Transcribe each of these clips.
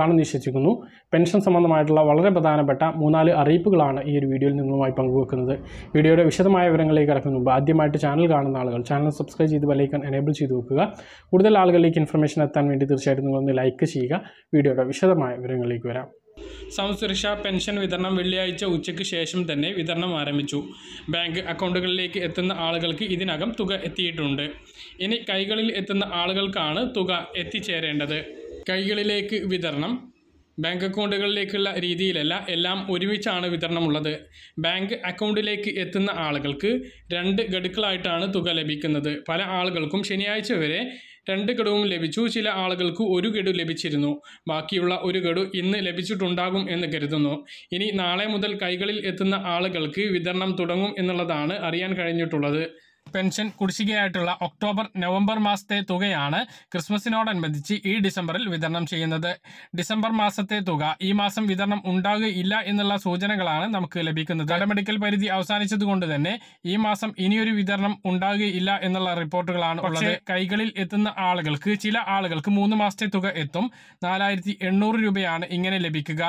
കാണുമെന്ന് വിശ്വസിക്കുന്നു പെൻഷൻ സംബന്ധമായിട്ടുള്ള വളരെ പ്രധാനപ്പെട്ട മൂന്നാല് അറിയിപ്പുകളാണ് ഈ ഒരു വീഡിയോയിൽ നിങ്ങളുമായി പങ്കുവെക്കുന്നത് വീഡിയോയുടെ വിശദമായ വിവരങ്ങളിലേക്ക് കിടക്കുന്ന മുമ്പ് ആദ്യമായിട്ട് ചാനൽ കാണുന്ന ആളുകൾ ചാനൽ സബ്സ്ക്രൈബ് ചെയ്ത് ബെലൈക്കൺ എനേബിൾ ചെയ്ത് വെക്കുക കൂടുതൽ ആളുകളിലേക്ക് ഇൻഫർമേഷൻ എത്താൻ വേണ്ടി തീർച്ചയായിട്ടും നിങ്ങളൊന്ന് ലൈക്ക് ചെയ്യുക വീഡിയോയുടെ വിശദമായ വിവരങ്ങളിലേക്ക് വരാം സംസുരക്ഷ പെൻഷൻ വിതരണം വെള്ളിയാഴ്ച ഉച്ചയ്ക്ക് ശേഷം തന്നെ വിതരണം ആരംഭിച്ചു ബാങ്ക് അക്കൗണ്ടുകളിലേക്ക് എത്തുന്ന ആളുകൾക്ക് ഇതിനകം തുക എത്തിയിട്ടുണ്ട് ഇനി കൈകളിൽ എത്തുന്ന ആളുകൾക്കാണ് തുക എത്തിച്ചേരേണ്ടത് കൈകളിലേക്ക് വിതരണം ബാങ്ക് അക്കൗണ്ടുകളിലേക്കുള്ള രീതിയിലല്ല എല്ലാം ഒരുമിച്ചാണ് വിതരണമുള്ളത് ബാങ്ക് അക്കൗണ്ടിലേക്ക് എത്തുന്ന ആളുകൾക്ക് രണ്ട് ഗഡുക്കളായിട്ടാണ് തുക ലഭിക്കുന്നത് പല ആളുകൾക്കും ശനിയാഴ്ച വരെ രണ്ട് ഗഡുവും ലഭിച്ചു ചില ആളുകൾക്ക് ഒരു ഗഡു ലഭിച്ചിരുന്നു ബാക്കിയുള്ള ഒരു ഗഡു ഇന്ന് ലഭിച്ചിട്ടുണ്ടാകും എന്ന് കരുതുന്നു ഇനി നാളെ മുതൽ കൈകളിൽ എത്തുന്ന ആളുകൾക്ക് വിതരണം തുടങ്ങും എന്നുള്ളതാണ് അറിയാൻ കഴിഞ്ഞിട്ടുള്ളത് പെൻഷൻ കുടിശ്ശികയായിട്ടുള്ള ഒക്ടോബർ നവംബർ മാസത്തെ തുകയാണ് ക്രിസ്മസിനോടനുബന്ധിച്ച് ഈ ഡിസംബറിൽ വിതരണം ചെയ്യുന്നത് ഡിസംബർ മാസത്തെ തുക ഈ മാസം വിതരണം ഉണ്ടാകുകയില്ല എന്നുള്ള സൂചനകളാണ് നമുക്ക് ലഭിക്കുന്നത് മെഡിക്കൽ പരിധി അവസാനിച്ചതുകൊണ്ട് തന്നെ ഈ മാസം ഇനിയൊരു വിതരണം ഉണ്ടാകുകയില്ല എന്നുള്ള റിപ്പോർട്ടുകളാണ് ഉള്ളത് കൈകളിൽ എത്തുന്ന ആളുകൾക്ക് ചില ആളുകൾക്ക് മൂന്ന് മാസത്തെ തുക എത്തും നാലായിരത്തി എണ്ണൂറ് രൂപയാണ് ഇങ്ങനെ ലഭിക്കുക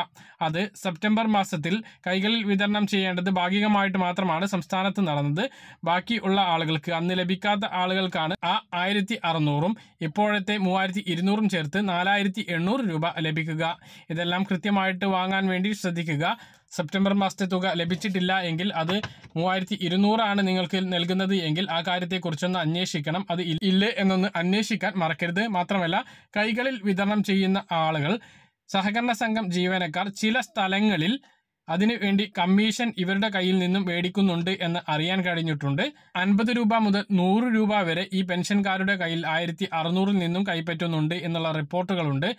അത് സെപ്റ്റംബർ മാസത്തിൽ കൈകളിൽ വിതരണം ചെയ്യേണ്ടത് ഭാഗികമായിട്ട് മാത്രമാണ് സംസ്ഥാനത്ത് നടന്നത് ബാക്കി ഉള്ള ആളുകൾ ആളുകൾക്ക് അന്ന് ലഭിക്കാത്ത ആളുകൾക്കാണ് ആ ആയിരത്തി അറുന്നൂറും ഇപ്പോഴത്തെ മൂവായിരത്തി ഇരുന്നൂറും ചേർത്ത് നാലായിരത്തി എണ്ണൂറ് രൂപ ലഭിക്കുക ഇതെല്ലാം കൃത്യമായിട്ട് വാങ്ങാൻ വേണ്ടി ശ്രദ്ധിക്കുക സെപ്റ്റംബർ മാസത്തെ തുക ലഭിച്ചിട്ടില്ല എങ്കിൽ അത് മൂവായിരത്തി ഇരുന്നൂറാണ് നിങ്ങൾക്ക് നൽകുന്നത് എങ്കിൽ ആ കാര്യത്തെക്കുറിച്ചൊന്ന് അന്വേഷിക്കണം അത് ഇല്ലേ എന്നൊന്ന് അന്വേഷിക്കാൻ മറക്കരുത് മാത്രമല്ല കൈകളിൽ വിതരണം ചെയ്യുന്ന ആളുകൾ സഹകരണ സംഘം ജീവനക്കാർ ചില സ്ഥലങ്ങളിൽ അതിനുവേണ്ടി കമ്മീഷൻ ഇവരുടെ കയ്യിൽ നിന്നും മേടിക്കുന്നുണ്ട് എന്ന് അറിയാൻ കഴിഞ്ഞിട്ടുണ്ട് അൻപത് രൂപ മുതൽ നൂറ് രൂപ വരെ ഈ പെൻഷൻകാരുടെ കയ്യിൽ ആയിരത്തി അറുന്നൂറിൽ നിന്നും കൈപ്പറ്റുന്നുണ്ട് എന്നുള്ള റിപ്പോർട്ടുകളുണ്ട്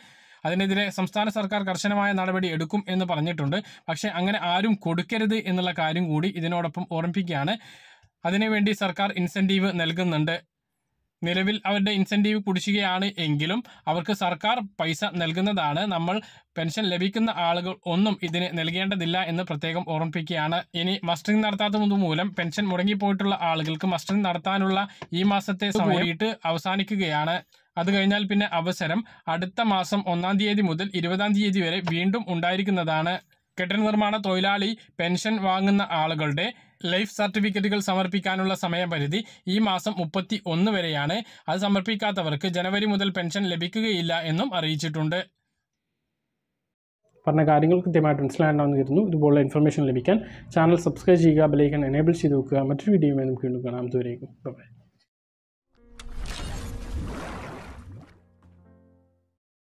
അതിനെതിരെ സംസ്ഥാന സർക്കാർ കർശനമായ നടപടി എടുക്കും എന്ന് പറഞ്ഞിട്ടുണ്ട് പക്ഷേ അങ്ങനെ ആരും കൊടുക്കരുത് എന്നുള്ള കാര്യം കൂടി ഇതിനോടൊപ്പം ഓർമ്മിപ്പിക്കുകയാണ് അതിനുവേണ്ടി സർക്കാർ ഇൻസെൻറ്റീവ് നൽകുന്നുണ്ട് നിലവിൽ അവരുടെ ഇൻസെൻറ്റീവ് കുടിശ്ശികയാണ് എങ്കിലും അവർക്ക് സർക്കാർ പൈസ നൽകുന്നതാണ് നമ്മൾ പെൻഷൻ ലഭിക്കുന്ന ആളുകൾ ഒന്നും ഇതിന് നൽകേണ്ടതില്ല എന്ന് പ്രത്യേകം ഓർമ്മിപ്പിക്കുകയാണ് ഇനി മസ്റ്ററിങ് നടത്താത്തത് മൂലം പെൻഷൻ മുടങ്ങിപ്പോയിട്ടുള്ള ആളുകൾക്ക് മസ്റ്ററിങ് നടത്താനുള്ള ഈ മാസത്തെ സമയമായിട്ട് അവസാനിക്കുകയാണ് അത് കഴിഞ്ഞാൽ പിന്നെ അവസരം അടുത്ത മാസം ഒന്നാം തീയതി മുതൽ ഇരുപതാം തീയതി വരെ വീണ്ടും ഉണ്ടായിരിക്കുന്നതാണ് കെട്ടിട നിർമ്മാണ തൊഴിലാളി പെൻഷൻ വാങ്ങുന്ന ആളുകളുടെ ലൈഫ് സർട്ടിഫിക്കറ്റുകൾ സമർപ്പിക്കാനുള്ള സമയപരിധി ഈ മാസം മുപ്പത്തി ഒന്ന് വരെയാണ് അത് സമർപ്പിക്കാത്തവർക്ക് ജനുവരി മുതൽ പെൻഷൻ ലഭിക്കുകയില്ല എന്നും അറിയിച്ചിട്ടുണ്ട് പറഞ്ഞ കാര്യങ്ങൾ കൃത്യമായിട്ട് മനസ്സിലാകണമെന്ന് കരുതുന്നു ഇതുപോലുള്ള ഇൻഫർമേഷൻ ലഭിക്കാൻ ചാനൽ സബ്സ്ക്രൈബ് ചെയ്യുക ബെലൈക്കൺ എനേബിൾ ചെയ്ത് വെക്കുക മറ്റൊരു വീഡിയോയുമായി നമുക്ക് വീണ്ടും കാണാം ബൈ